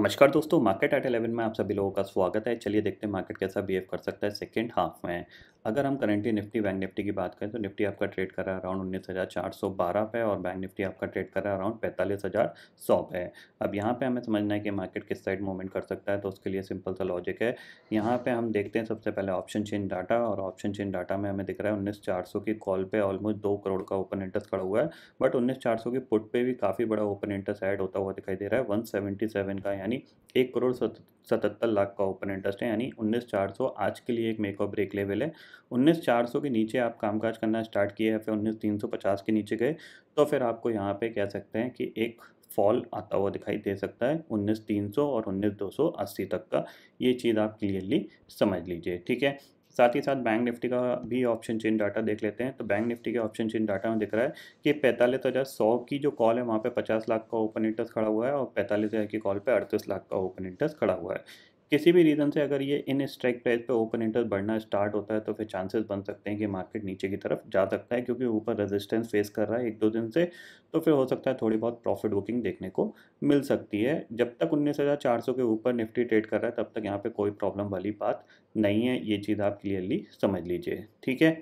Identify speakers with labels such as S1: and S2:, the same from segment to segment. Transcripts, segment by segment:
S1: नमस्कार दोस्तों market at 11 में आप सभी लोगों का स्वागत है चलिए देखते हैं मार्केट कैसा बिहेव कर सकता है सेकेंड हाफ में अगर हम करेंटली निफ्टी बैंक निफ्टी की बात करें तो निफ्टी आपका ट्रेड कर रहा है अराउंड उन्नीस हज़ार चार सौ बारह पे और बैंक निफ्टी आपका ट्रेड कर रहा है अराउंड पैंतालीस हज़ार सौ पे अब यहाँ पे हमें समझना है कि मार्केट किस साइड मूवमेंट कर सकता है तो उसके लिए सिंपल सा लॉजिक है यहाँ पे हम देखते हैं सबसे पहले ऑप्शन चेन डाटा और ऑप्शन चेन डाटा में हमें दिख रहा है उन्नीस चार सौ की कॉल पर ऑलमोस्ट दो करोड़ का ओपन इंटरेस्ट खड़ा हुआ है बट उन्नीस चार सौ की पुट पर भी काफ़ी बड़ा ओपन इंटरेस्ट ऐड होता हुआ दिखाई दे रहा है वन सेवेंटी सेवन का यानी एक करोड़ सतहत्तर लाख का ओपन इंटरेस्ट है यानी उन्नीस चार सौ आज के लिए एक मेक ब्रेक लेवल है उन्नीस चार सौ के नीचे आप कामकाज करना स्टार्ट किए हैं फिर उन्नीस तीन सौ पचास के नीचे गए तो फिर आपको यहाँ पे कह सकते हैं कि एक फॉल आता हुआ दिखाई दे सकता है उन्नीस तीन सौ और उन्नीस दो सौ अस्सी तक का ये चीज़ आप क्लियरली समझ लीजिए ठीक है साथ ही साथ बैंक निफ्टी का भी ऑप्शन चेन डाटा देख लेते हैं तो बैंक निफ्टी के ऑप्शन चेन डाटा में दिख रहा है कि पैंतालीस हज़ार सौ की जो कॉल है वहाँ पे पचास लाख का ओपन इंटरेस्ट खड़ा हुआ है और पैंतालीस हज़ार की कॉल पे अड़तीस लाख का ओपन इंटरेस्ट खड़ा हुआ है किसी भी रीज़न से अगर ये इन स्ट्राइक प्राइस पे ओपन इंटरेस्ट बढ़ना स्टार्ट होता है तो फिर चांसेस बन सकते हैं कि मार्केट नीचे की तरफ जा सकता है क्योंकि ऊपर रेजिस्टेंस फेस कर रहा है एक दो दिन से तो फिर हो सकता है थोड़ी बहुत प्रॉफिट बुकिंग देखने को मिल सकती है जब तक उन्नीस हज़ार चार सौ के ऊपर निफ्टी ट्रेड कर रहा है तब तक यहाँ पर कोई प्रॉब्लम वाली बात नहीं है ये चीज़ आप क्लियरली समझ लीजिए ठीक है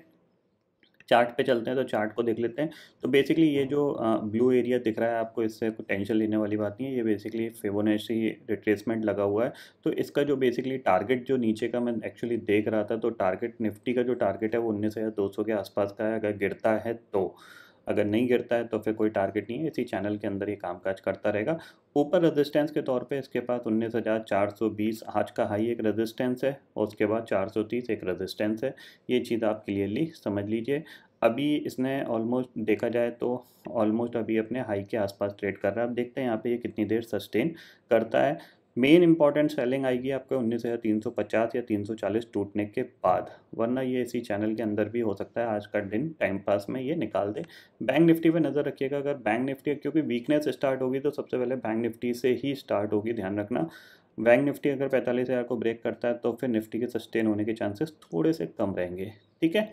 S1: चार्ट पे चलते हैं तो चार्ट को देख लेते हैं तो बेसिकली ये जो ब्लू एरिया दिख रहा है आपको इससे कोई टेंशन लेने वाली बात नहीं है ये बेसिकली फेवोनेसी रिट्रेसमेंट लगा हुआ है तो इसका जो बेसिकली टारगेट जो नीचे का मैं एक्चुअली देख रहा था तो टारगेट निफ्टी का जो टारगेट है वो उन्नीस हज़ार दो सौ के आसपास का है अगर गिरता है तो अगर नहीं गिरता है तो फिर कोई टारगेट नहीं है इसी चैनल के अंदर ये कामकाज करता रहेगा ऊपर रेजिस्टेंस के तौर पे इसके पास उन्नीस हज़ार चार सौ बीस आज का हाई एक रेजिस्टेंस है और उसके बाद चार सौ तीस एक रेजिस्टेंस है ये चीज़ आप क्लियरली समझ लीजिए अभी इसने ऑलमोस्ट देखा जाए तो ऑलमोस्ट अभी अपने हाई के आसपास ट्रेड कर रहा है अब देखते हैं यहाँ पे ये कितनी देर सस्टेन करता है मेन इंपॉर्टेंट सेलिंग आएगी आपके उन्नीस हज़ार तीन सौ पचास या तीन सौ चालीस टूटने के बाद वरना ये इसी चैनल के अंदर भी हो सकता है आज का दिन टाइम पास में ये निकाल दे बैंक निफ्टी पे नज़र रखिएगा अगर बैंक निफ्टी क्योंकि वीकनेस स्टार्ट होगी तो सबसे पहले बैंक निफ्टी से ही स्टार्ट होगी ध्यान रखना बैंक निफ्टी अगर पैंतालीस हज़ार को ब्रेक करता है तो फिर निफ्टी के सस्टेन होने के चांसेस थोड़े से कम रहेंगे ठीक है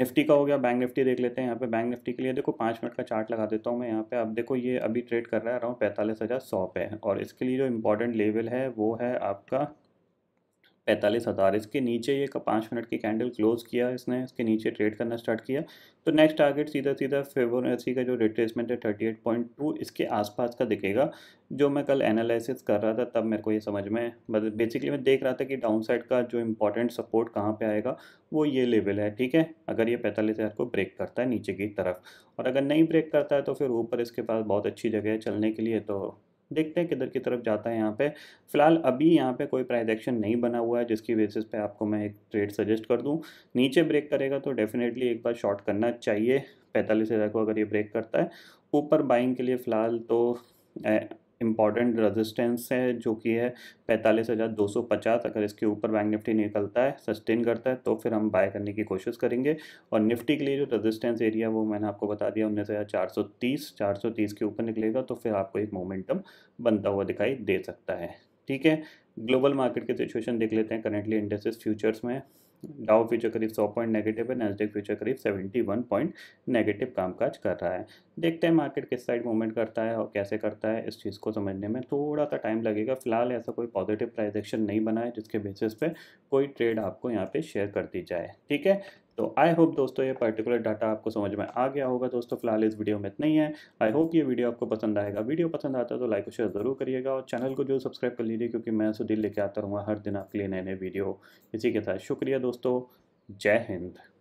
S1: निफ्टी का हो गया बैंक निफ्टी देख लेते हैं यहाँ पे बैंक निफ्टी के लिए देखो पाँच मिनट का चार्ट लगा देता हूँ मैं यहाँ पे आप देखो ये अभी ट्रेड कर रहा है अराउंड पैंतालीस हज़ार सौ पे और इसके लिए जो इम्पोर्टेंट लेवल है वो है आपका पैंतालीस हज़ार इसके नीचे ये पाँच मिनट की कैंडल क्लोज किया इसने इसके नीचे ट्रेड करना स्टार्ट किया तो नेक्स्ट टारगेट सीधा सीधा फेबोनाची का जो रिट्रेसमेंट है थर्टी एट पॉइंट टू इसके आसपास का दिखेगा जो मैं कल एनालिसिस कर रहा था तब मेरे को ये समझ में मतलब बेसिकली मैं देख रहा था कि डाउन साइड का जो इंपॉर्टेंट सपोर्ट कहाँ पर आएगा वो ये लेवल है ठीक है अगर ये पैंतालीस हज़ार को ब्रेक करता है नीचे की तरफ और अगर नहीं ब्रेक करता है तो फिर ऊपर इसके पास बहुत अच्छी जगह है चलने के लिए तो देखते हैं किधर की तरफ जाता है यहाँ पे फिलहाल अभी यहाँ पे कोई प्राइस एक्शन नहीं बना हुआ है जिसकी बेसिस पे आपको मैं एक ट्रेड सजेस्ट कर दूँ नीचे ब्रेक करेगा तो डेफिनेटली एक बार शॉर्ट करना चाहिए पैंतालीस हज़ार को अगर ये ब्रेक करता है ऊपर बाइंग के लिए फ़िलहाल तो इम्पॉर्टेंट रेजिस्टेंस है जो कि है पैंतालीस हज़ार दो सौ पचास अगर इसके ऊपर बैंक निफ्टी निकलता है सस्टेन करता है तो फिर हम बाय करने की कोशिश करेंगे और निफ्टी के लिए जो रेजिस्टेंस एरिया वो मैंने आपको बता दिया उन्नीस हज़ार चार सौ तीस चार सौ तीस के ऊपर निकलेगा तो फिर आपको एक मोमेंटम बनता हुआ दिखाई दे सकता है ठीक है ग्लोबल मार्केट की सिचुएशन देख लेते हैं करेंटली इंडस्ट्रीज फ्यूचर्स में डाउ फ्यूचर करीब सौ पॉइंट नेगेटिव है नेस्डेक फ्यूचर करीब सेवेंटी वन पॉइंट नेगेटिव कामकाज कर रहा है देखते हैं मार्केट किस साइड मूवमेंट करता है और कैसे करता है इस चीज़ को समझने में थोड़ा सा टाइम लगेगा फिलहाल ऐसा कोई पॉजिटिव प्राइजेक्शन नहीं बना है जिसके बेसिस पे कोई ट्रेड आपको यहाँ पे शेयर कर दी जाए ठीक है तो आई होप दोस्तों ये पर्टिकुलर डाटा आपको समझ में आ गया होगा दोस्तों फिलहाल इस वीडियो में इतना ही है आई होप ये वीडियो आपको पसंद आएगा वीडियो पसंद आता है तो लाइक और शेयर ज़रूर करिएगा और चैनल को जो सब्सक्राइब कर लीजिए क्योंकि मैं सुधीर लेके आता रहूँगा हर दिन आपके लिए नए नए वीडियो इसी के साथ शुक्रिया दोस्तों जय हिंद